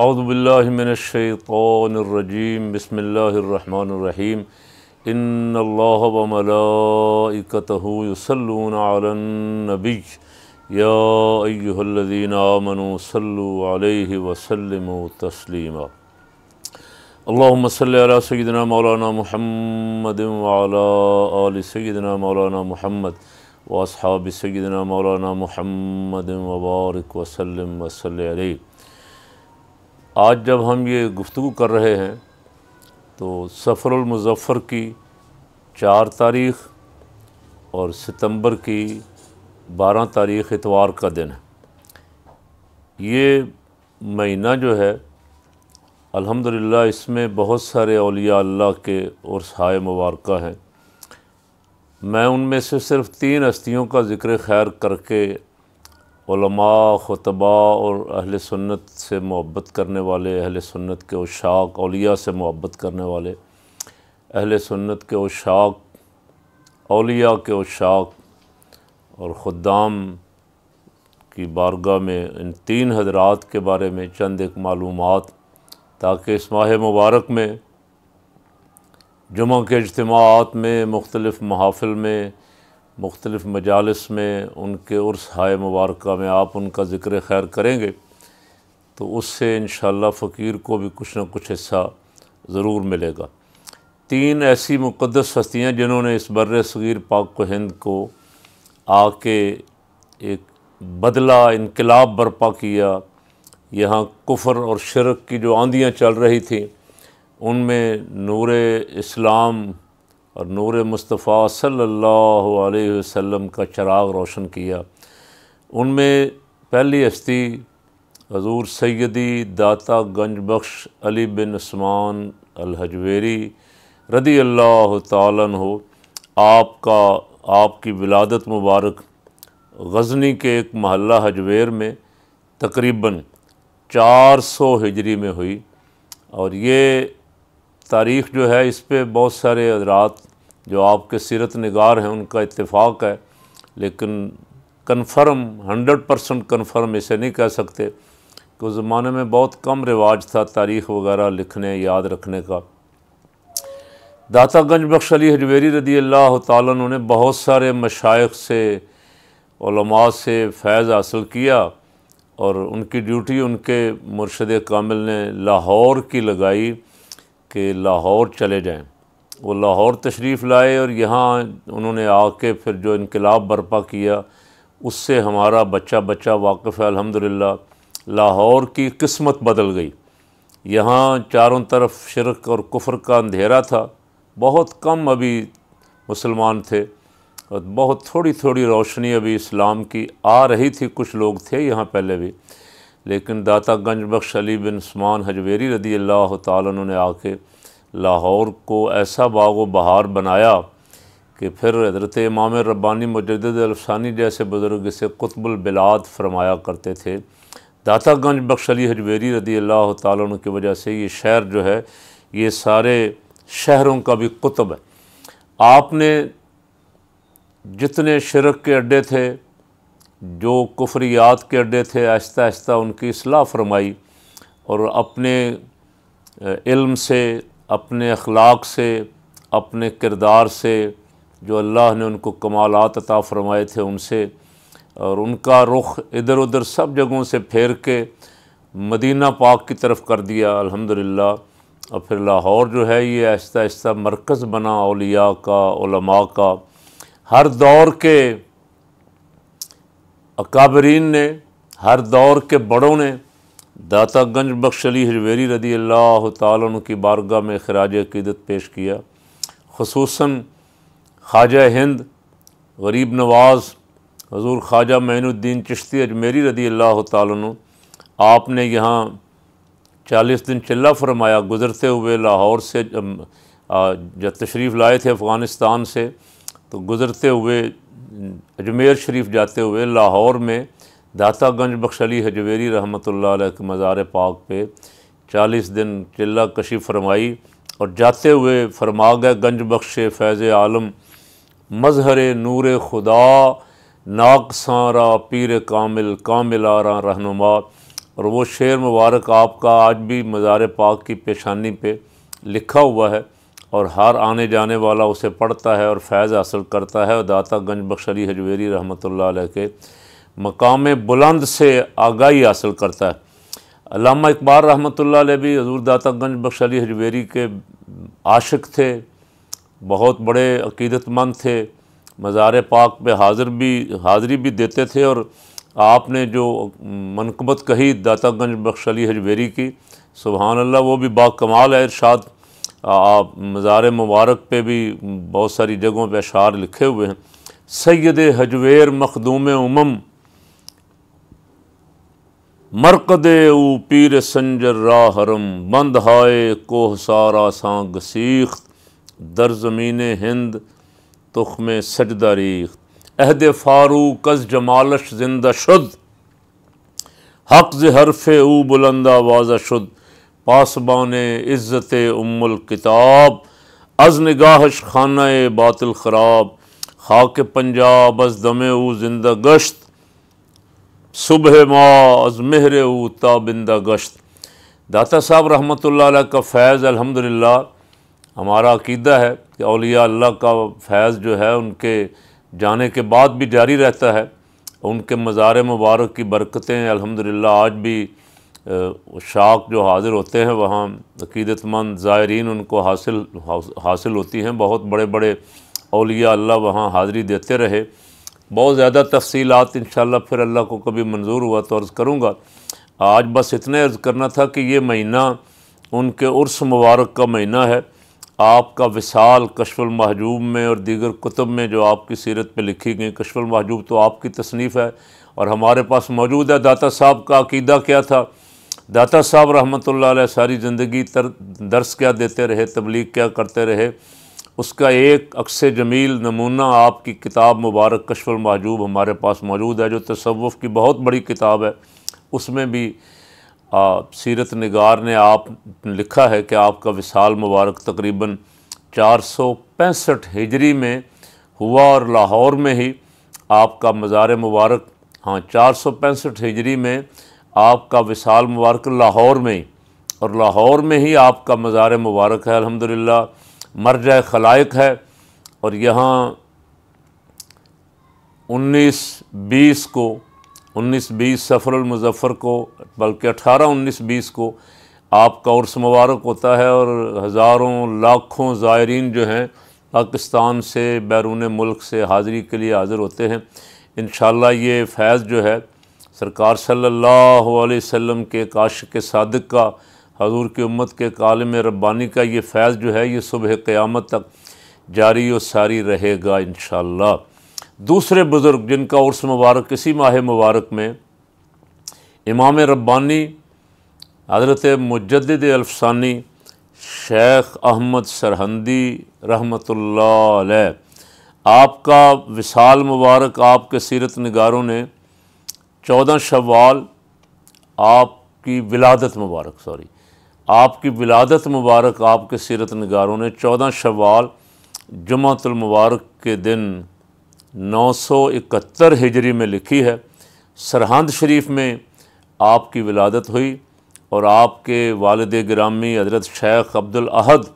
अवदबिल्लिमिनशैतरजीम बसमीम इन वमलाकतूसलनबी यादीन आमनु सल्लु अलैहि वसल्लम मौलाना मुहम्मद व अला मौलाना मुहम्मद व असहाब मौलाना मुहम्मद व बारिक वसल्लम आज जब हम ये गुफ्तु कर रहे हैं तो सफ़रमज़फ़र की चार तारीख और सितंबर की बारह तारीख इतवार का दिन है ये महीना जो है अल्हम्दुलिल्लाह इसमें बहुत सारे अलिया अल्लाह के और सहाय मुबारक हैं मैं उनमें से सिर्फ़ तीन हस्तियों का ज़िक्र खैर करके ख़ुतबा और अहल सुन्नत से मोहब्बत करने वाले अहल सुन्नत के उशाक अलिया से मोहब्बत करने वाले अहल सुन्नत के उशाक अलिया के उशाक और ख़ुदाम की बारगाह में इन तीन हजरात के बारे में चंद एक मालूम ताकि इस माह मुबारक में जुम्मे के अजतमात में मुख्तलफ़ महाफिल में मुख्तलिफ़ मजालस में उनके उर्स हाय मुबारक में आप उनका ज़िक्र खैर करेंगे तो उससे इन फ़कीर को भी कुछ ना कुछ हिस्सा ज़रूर मिलेगा तीन ऐसी मुक़दस हस्तियाँ जिन्होंने इस बर सग़ीर पाक को हिंद को आके एक बदला इनकलाब बर्पा किया यहाँ कुफर और शरक की जो आंधियाँ चल रही थी उनमें नूर इस्लाम और नूर मुस्तफ़ा सल्लल्लाहु अलैहि वसल्लम का चराग रोशन किया उनमें पहली हस्ती हजूर सैदी दाता गंज बख्श अली बिन उस्मान हजवेरी रदी अल्लाह तालन हो आपका आपकी विलादत मुबारक गजनी के एक महल्ला हजवेर में तकरीबन 400 हिजरी में हुई और ये तारीख़ जो है इस पर बहुत सारे हजरात जो आपके सीरत नगार हैं उनका इतफ़ाक़ है लेकिन कन्फर्म हंड्रेड परसेंट कन्फर्म इसे नहीं कह सकते कि उस ज़माने में बहुत कम रिवाज था तारीख़ वगैरह लिखने याद रखने का दातागंज बख्श अली हजवेरी रदी अल्लाह तु ने बहुत सारे मशाइ से से फैज़ हासिल किया और उनकी ड्यूटी उनके मुर्शद कामिल ने लाहौर की लगाई कि लाहौर चले जाएं वो लाहौर तशरीफ़ लाए और यहाँ उन्होंने आके फिर जो इनकलाब बर्पा किया उससे हमारा बच्चा बच्चा वाकफ़ है अलहमदिल्ला लाहौर की किस्मत बदल गई यहाँ चारों तरफ शिरक और कुफर का अंधेरा था बहुत कम अभी मुसलमान थे और बहुत थोड़ी थोड़ी रोशनी अभी इस्लाम की आ रही थी कुछ लोग थे यहाँ पहले भी लेकिन दाता गंज बख्श अली बिन स्मान हजवेरी रदी अल्लाह तु ने आके लाहौर को ऐसा बाग व बहार बनाया कि फिर हजरत इमाम रब्बानी मुजदानी जैसे बुज़ुर्ग इसे कुतबुलबिलाद फरमाया करते थे दाता गंज बख्श अली हजवेरी रदी अल्लाह तु की वजह से ये शहर जो है ये सारे शहरों का भी कुतब है आपने जितने शिरक के अड्डे थे जो कुफरियात के अड्डे थे आहिस्ता आहिस्ता उनकी असलाह फरमाई और अपने इल्म से अपने अखलाक से अपने किरदार से जो अल्लाह ने उनको कमालत अता फ़रमाए थे उनसे और उनका रुख इधर उधर सब जगहों से फेर के मदीना पाक की तरफ कर दिया अल्हम्दुलिल्लाह और फिर लाहौर जो है ये आहिस्ता आहिस्ता मरकज़ बना अलिया का उलमा का हर दौर के अकाबरीन ने हर दौर के बड़ों ने दाता गंज बख्श अली हजवेरी रदी अल्लाह की बारगाह में खराज अकीदत पेश किया खसूस ख्वाजा हिंद गरीब नवाज़ हजूर ख्वाजा मैनुद्दीन चिश्ती अजमेरी रदी अल्लाह तु आपने यहाँ चालीस दिन चिल्ला फरमाया गुज़रते हुए लाहौर से जब तशरीफ़ लाए थे अफ़गानिस्तान से तो गुज़रते हुए अजमेर शरीफ जाते हुए लाहौर में दातागंज बख्शली हजवेरी रहमत के मज़ार पाक पे चालीस दिन चिल्ला कशी फरमाई और जाते हुए फरमा गए गंज बख्श फैज़ आलम मजहर नूर खुदा नाक सारा पीर कामिल कामिल आरा रहनुमा और वो शेर मुबारक आपका आज भी मज़ार पाक की पेशानी पे लिखा हुआ है और हर आने जाने वाला उसे पढ़ता है और फैज़ हासिल करता है और दाता गंज बख्शरी हजवेरी रहमत के मकाम बुलंद से आगाही हासिल करता है अलामा इकबाल रहमत भी हजूर दाता गंज बख्शरी हजवेरी के आशिक थे बहुत बड़े अकीदतमंद थे मज़ार पाक पे हाज़िर भी हाज़िरी भी देते थे और आपने जो मनकबत कही दाता गंज बख्शली हजवेरी की सुबहानल्ला वो भी बाकमाल है इरशाद आप मज़ार मुबारक पे भी बहुत सारी जगहों पर अशार लिखे हुए हैं सैद हजवेर मखदूम उमम मरकद ऊ पीर संजर हरम बंद हाय कोह सारा सांग सीख दर ज़मीन हिंद तुख सजदा रीख अहद फारू कस जमालश जिंदा शुद हक ज हरफ ऊ बुलंदा वाजा शुद्ध पासबान इज़्ज़त उम्मुल किताब अज निगाहश खाना बातिल ख़राब खाक पंजाब अज दमे ऊ जिंदा गश्त सुबह मा अज मेहर ऊ ताबिंदा गश्त दाता साहब रहमत का फ़ैज़ अलहमदिल्ला हमारा अकीदा है कि अलिया अल्लाह का फैज़ जो है उनके जाने के बाद भी जारी रहता है उनके मज़ार मुबारक की बरकतें अल्हम्दुलिल्लाह आज भी शाख जो हाजिर होते हैं वहाँ अकीदतमंद ज़ायरीन उनको हासिल हासिल होती हैं बहुत बड़े बड़े अलिया अल्लाह वहाँ हाज़िरी देते रहे बहुत ज़्यादा तफसीलत इन फिर अल्लाह को कभी मंजूर हुआ तो अर्ज़ करूँगा आज बस इतने अर्ज़ करना था कि ये महीना उनके उर्स मुबारक का महीना है आपका विशाल कशफुल महजूब में और दीगर कुतुब में जो आपकी सीरत पे लिखी गई कशफुल महजूब तो आपकी तसनीफ़ है और हमारे पास मौजूद है दाता साहब का अकीदा क्या था दाता साहब रहमत सारी ज़िंदगी तर दर्स क्या देते रहे तबलीग क्या करते रहे उसका एक अक्स जमील नमूना आपकी किताब मुबारक कशफर महजूब हमारे पास मौजूद है जो तसवफ़ की बहुत बड़ी किताब है उसमें भी आ, सीरत नगार ने आप लिखा है कि आपका विशाल मुबारक तकरीबन चार सौ पैंसठ हिजरी में हुआ और लाहौर में ही आपका मज़ार मुबारक हाँ चार सौ पैंसठ हिजरी में आपका विशाल मुबारक लाहौर में और लाहौर में ही आपका मज़ार मुबारक है अल्हम्दुलिल्लाह मर्ज खलाइक है और यहाँ 19-20 को 19-20 मुजफ़र को बल्कि 18-19-20 को आपका उर्स मुबारक होता है और हज़ारों लाखों ज़ायरीन जो हैं पाकिस्तान से बैरून मुल्क से हाज़री के लिए हाज़िर होते हैं इन ये फैज़ जो है सरकार सल्लल्लाहु अलैहि वसल्लम के काश के सदक का हजूर की उम्मत के काल में रब्बानी का ये फैज़ जो है ये सुबह क़्यामत तक जारी और सारी रहेगा इन दूसरे बुज़ुर्ग जिनका उर्स मुबारक इसी माह मुबारक में इमाम रब्बानी हज़रत मुजद अलफसानी शेख अहमद सरहंदी रहमतुल्लाह आपका विसाल मुबारक आपके सीरत नगारों ने चौदह शवाल आपकी विलादत मुबारक सॉरी आपकी विलादत मुबारक आपके सीरत नगारों ने चौदह शवाल मुबारक के दिन नौ सौ इकहत्तर हिजरी में लिखी है सरहंद शरीफ में आपकी विलादत हुई और आपके वालद ग्रामी हज़रत शेख अब्दुल अहद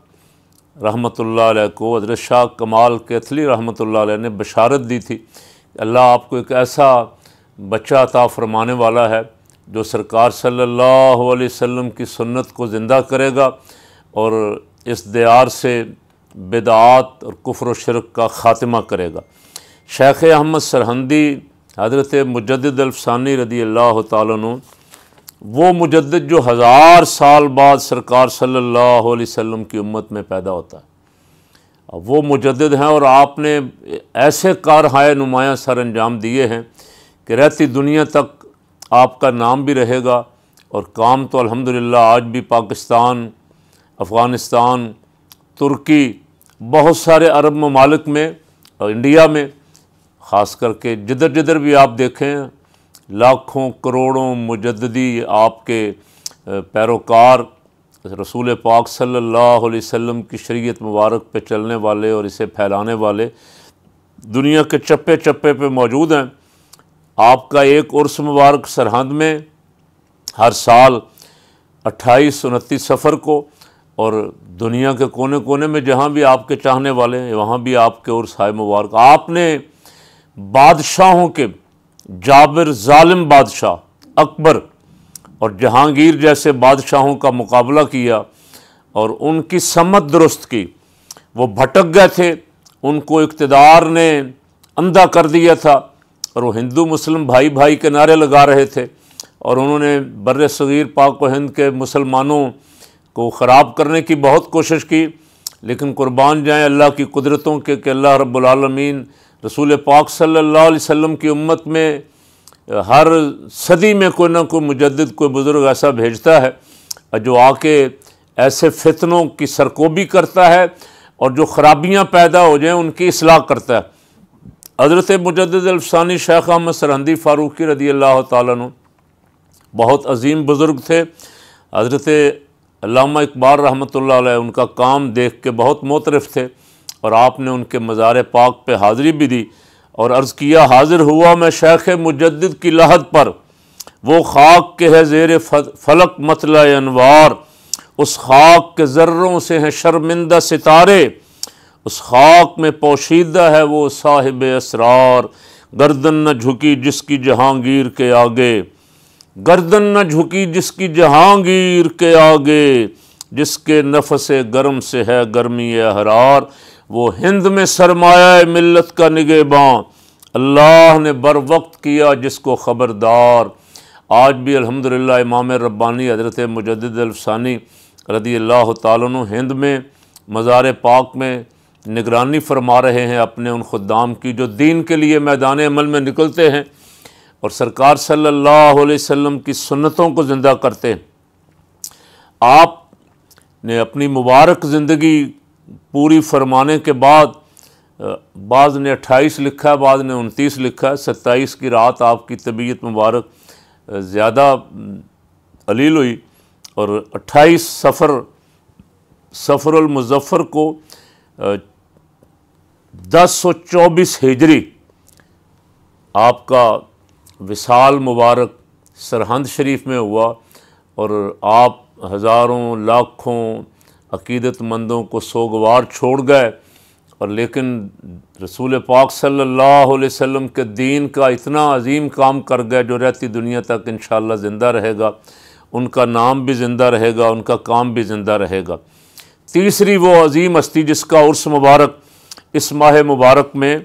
रहमतुल्लाह अलैह को हज़रत शाह कमाल कैथली रहमतुल्लाह अलैह ने बशारत दी थी अल्लाह आपको एक ऐसा बच्चा अता फरमाने वाला है जो सरकार सल्लल्लाहु अलैहि वसल्लम की सुन्नत को ज़िंदा करेगा और इस दियार से बिदात और कुफर शरक का ख़ात्मा करेगा शेख अहमद सरहंदी हज़रत मुजद रदी अल्लाह तु वो मुजद जो हज़ार साल बाद सरकार सल्लल्लाहु अलैहि वसल्लम की उम्मत में पैदा होता है वो मुजद हैं और आपने ऐसे कारहाय नुमाया सर अंजाम दिए हैं कि रहती दुनिया तक आपका नाम भी रहेगा और काम तो अल्हम्दुलिल्लाह आज भी पाकिस्तान अफ़गानिस्तान तुर्की बहुत सारे अरब ममालिक में और इंडिया में ख़ास करके जिधर जिधर भी आप देखें लाखों करोड़ों मुजदी आपके पैरोकार रसूल पाक सल्लल्लाहु अलैहि वसल्लम की शरीयत मुबारक पे चलने वाले और इसे फैलाने वाले दुनिया के चप्पे चप्पे पे मौजूद हैं आपका एक उर्स मुबारक सरहद में हर साल अट्ठाईस उनतीस सफ़र को और दुनिया के कोने कोने में जहाँ भी आपके चाहने वाले हैं वहाँ भी आपके उर्स हाय मुबारक आपने बादशाहों के जाबिर ालिम बादशाह अकबर और जहांगीर जैसे बादशाहों का मुकाबला किया और उनकी समत दुरुस्त की वो भटक गए थे उनको इकतदार ने अंधा कर दिया था और वो हिंदू मुस्लिम भाई भाई के नारे लगा रहे थे और उन्होंने बर सग़ीर पाक व हिंद के मुसलमानों को ख़राब करने की बहुत कोशिश की लेकिन क़ुरबान जाएँ अल्लाह की कुदरतों के कि अल्लाह रबालमीन रसूल पाक सल्ला अलैहि की उम्मत में हर सदी में कोई ना कोई मुजद कोई बुज़ुर्ग ऐसा भेजता है जो आके ऐसे फितनों की सरकोबी करता है और जो ख़राबियाँ पैदा हो जाएँ उनकी असलाह करता है हज़रत अलफसानी शेख अहमद सरहदी फ़ारूक़ी रदी अल्लाह तु बहुत अजीम बुज़ुर्ग थे हज़रत अलामा इकबाल रहमत उनका काम देख के बहुत मोतरफ थे और आपने उनके मज़ार पाक पर हाज़िरी भी दी और अर्ज़ किया हाज़िर हुआ मैं शेख मुजद की लहद पर वो खाक के है जेर फलक मतल अनवार उस खाक के जर्रों से हैं शर्मिंदा सितारे उस खाक में पोशीदा है वो साहिब असरार गर्दन न झुकी जिसकी जहांगीर के आगे गर्दन न झुकी जिसकी जहांगीर के आगे जिसके नफस गर्म से है गर्मी हरार वो हिंद में सरमाया मिलत का निगेबाँ अल्लाह ने बर वक्त किया जिसको ख़बरदार आज भी अल्हम्दुलिल्लाह इमाम रब्बानी हज़रत मुजद रदी अल्लाह तु हिंद में मज़ार पाक में निगरानी फरमा रहे हैं अपने उन खुदाम की जो दीन के लिए मैदान अमल में निकलते हैं और सरकार सल्लल्लाहु अलैहि वसल्लम की सुन्नतों को ज़िंदा करते हैं आप ने अपनी मुबारक ज़िंदगी पूरी फरमाने के बाद बाद ने अट्ठाईस लिखा है बाद ने उनतीस लिखा है सत्ताईस की रात आपकी तबीयत मुबारक ज़्यादा अलील हुई और अट्ठाईस सफ़र सफ़रमज़फ़र को दस सौ चौबीस हिजरी आपका विशाल मुबारक सरहंद शरीफ में हुआ और आप हज़ारों लाखों अकीदतमंदों को सोगवार छोड़ गए और लेकिन रसूल पाक सल्लल्लाहु अलैहि वसल्लम के दीन का इतना अजीम काम कर गए जो रहती दुनिया तक इन ज़िंदा रहेगा उनका नाम भी ज़िंदा रहेगा उनका काम भी ज़िंदा रहेगा तीसरी वो अजीम हस्ती जिसका उर्स मुबारक इस माह मुबारक में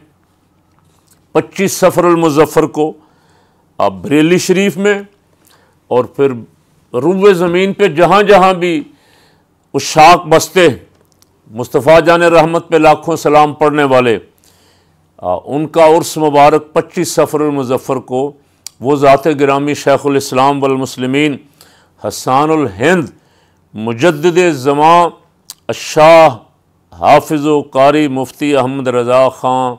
25 सफ़र मुजफ़र को आप बरेली शरीफ में और फिर रुब ज़मीन पे जहाँ जहाँ भी उस बस्ते बसते मुस्तफ़ा जान रहमत पे लाखों सलाम पढ़ने वाले आ, उनका उर्स मुबारक 25 सफ़र मुजफ़र को वो ज़ात ग्रामी शेख़ुलस्लाम हसानुल हिंद मुजद ज़मा शाह हाफिज़ कारी मुफ्ती अहमद रज़ा ख़ान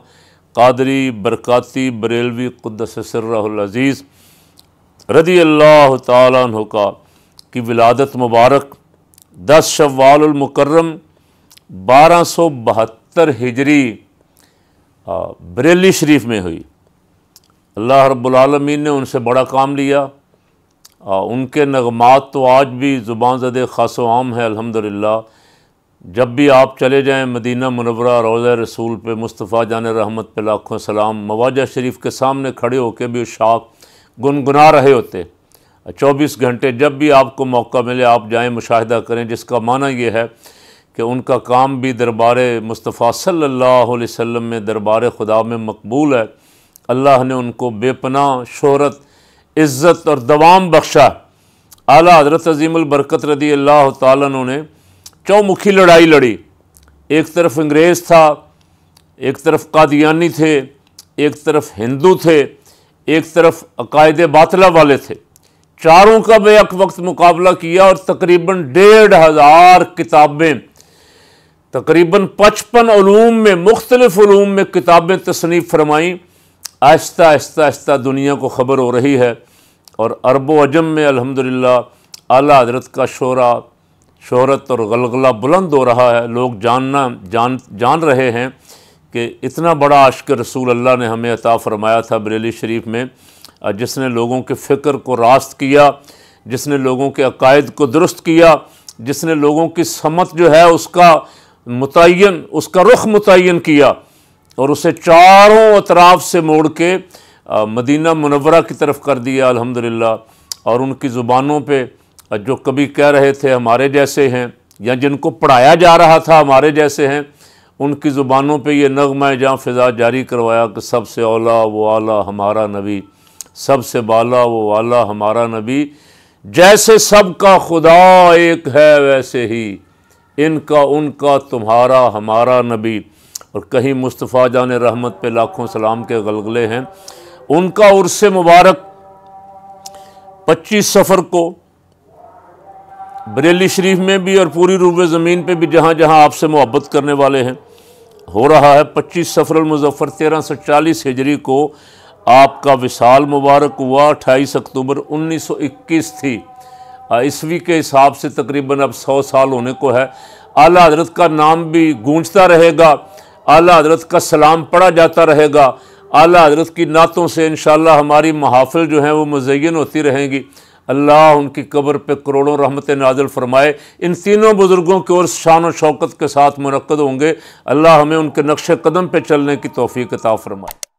कादरी बरकती बरेलवी कुदस अज़ीज़ रदी अल्लाह तु का की विलादत मुबारक दस शवालमकरम बारह सौ बहत्तर हिजरी बरेली शरीफ में हुई अल्लाह रबालमीन ने उनसे बड़ा काम लिया आ, उनके नगमात तो आज भी ज़ुबान ज़द खास आम है अल्हम्दुलिल्लाह जब भी आप चले जाएँ मदीना मनवरा रोज़ रसूल पे मुस्तफ़ा जान रहमत पे लाखों सलाम मवाजा शरीफ के सामने खड़े होकर भी शाख गुनगुना रहे होते चौबीस घंटे जब भी आपको मौका मिले आप जाए मुशाहिदा करें जिसका माना यह है कि उनका काम भी दरबार मुस्तफ़ा सल्ला अलैहि में दरबार खुदा में मकबूल है अल्लाह ने उनको बेपना शहरत इज़्ज़त और दवाम बख्शा अला हज़रत अजीमबरकत रदी अल्लाह तुमने चौमुखी लड़ाई लड़ी एक तरफ अंग्रेज़ था एक तरफ कादियानी थे एक तरफ हिंदू थे एक तरफ अकायद बातला वाले थे चारों का एक वक्त मुकाबला किया और तकरीबन डेढ़ हज़ार किताबें तकरीबन पचपन ूम में मुख्तलिफ ूम में किताबें तसनीफ़ फरमाईं आहिस्ता आहिस्ता आहिस्ता दुनिया को ख़बर हो रही है और अरबो अजम में अलहमदिल्ला आला हजरत का शोरा शहरत और गलगला बुलंद हो रहा है लोग जानना जान जान रहे हैं कि इतना बड़ा आशक रसूल अल्लाह ने हमें अता फ़रमाया था बरेली शरीफ में जिसने लोगों के फ़िक्र को रास्त किया जिसने लोगों के अकायद को दुरुस्त किया जिसने लोगों की समत जो है उसका मुतन उसका रुख मुतन किया और उसे चारों अतराफ से मोड़ के मदीना मनवरा की तरफ कर दिया अलहमदिल्ला और उनकी ज़ुबानों पर और जो कभी कह रहे थे हमारे जैसे हैं या जिनको पढ़ाया जा रहा था हमारे जैसे हैं उनकी ज़ुबानों पे ये नगमा जहाँ फ़िज़ा जारी करवाया कि सबसे औला वो आला हमारा नबी सबसे बाला वो आला हमारा नबी जैसे सब का खुदा एक है वैसे ही इनका उनका तुम्हारा हमारा नबी और कहीं मुस्तफ़ा जान रहमत पे लाखों सलाम के गलगले हैं उनका उर्स मुबारक पच्चीस सफ़र को बरेली शरीफ में भी और पूरी रूब ज़मीन पर भी जहाँ जहाँ आपसे मोहब्बत करने वाले हैं हो रहा है पच्चीस मुजफ़र तेरह सौ चालीस हिजरी को आपका विशाल मुबारक हुआ अट्ठाईस अक्टूबर उन्नीस सौ इक्कीस थी ईस्वी के हिसाब से तकरीबन अब सौ साल होने को है अला हजरत का नाम भी गूंजता रहेगा अला हजरत का सलाम पढ़ा जाता रहेगा अला हजरत की नातों से इन हमारी महाफिल जो हैं वो मुजैन होती रहेंगी अल्लाह उनकी कब्र पर करोड़ों रहमत नाजल फरमाए इन तीनों बुज़ुर्गों की और शान शौकत के साथ मनक़द होंगे अल्लाह हमें उनके नक्श कदम पर चलने की तोफ़ी कता फरमाए